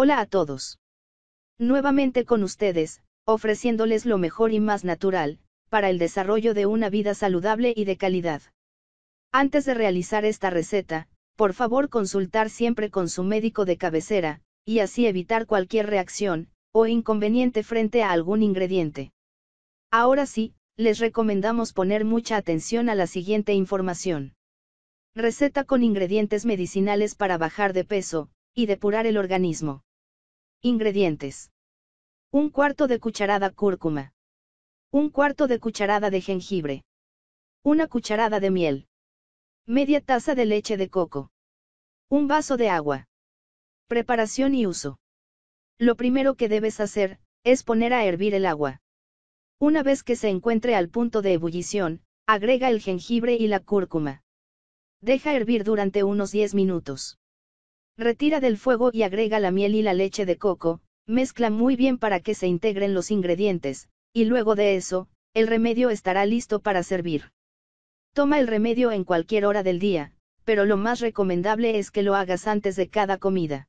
Hola a todos. Nuevamente con ustedes, ofreciéndoles lo mejor y más natural, para el desarrollo de una vida saludable y de calidad. Antes de realizar esta receta, por favor consultar siempre con su médico de cabecera, y así evitar cualquier reacción, o inconveniente frente a algún ingrediente. Ahora sí, les recomendamos poner mucha atención a la siguiente información. Receta con ingredientes medicinales para bajar de peso, y depurar el organismo. Ingredientes. Un cuarto de cucharada cúrcuma. Un cuarto de cucharada de jengibre. Una cucharada de miel. Media taza de leche de coco. Un vaso de agua. Preparación y uso. Lo primero que debes hacer, es poner a hervir el agua. Una vez que se encuentre al punto de ebullición, agrega el jengibre y la cúrcuma. Deja hervir durante unos 10 minutos. Retira del fuego y agrega la miel y la leche de coco, mezcla muy bien para que se integren los ingredientes, y luego de eso, el remedio estará listo para servir. Toma el remedio en cualquier hora del día, pero lo más recomendable es que lo hagas antes de cada comida.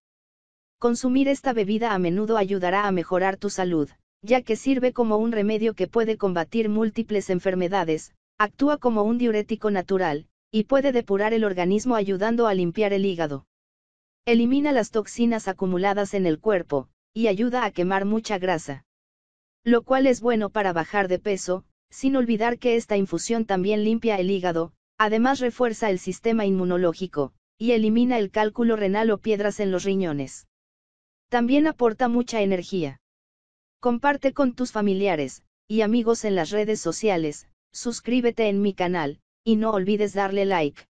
Consumir esta bebida a menudo ayudará a mejorar tu salud, ya que sirve como un remedio que puede combatir múltiples enfermedades, actúa como un diurético natural, y puede depurar el organismo ayudando a limpiar el hígado. Elimina las toxinas acumuladas en el cuerpo, y ayuda a quemar mucha grasa. Lo cual es bueno para bajar de peso, sin olvidar que esta infusión también limpia el hígado, además refuerza el sistema inmunológico, y elimina el cálculo renal o piedras en los riñones. También aporta mucha energía. Comparte con tus familiares y amigos en las redes sociales, suscríbete en mi canal, y no olvides darle like.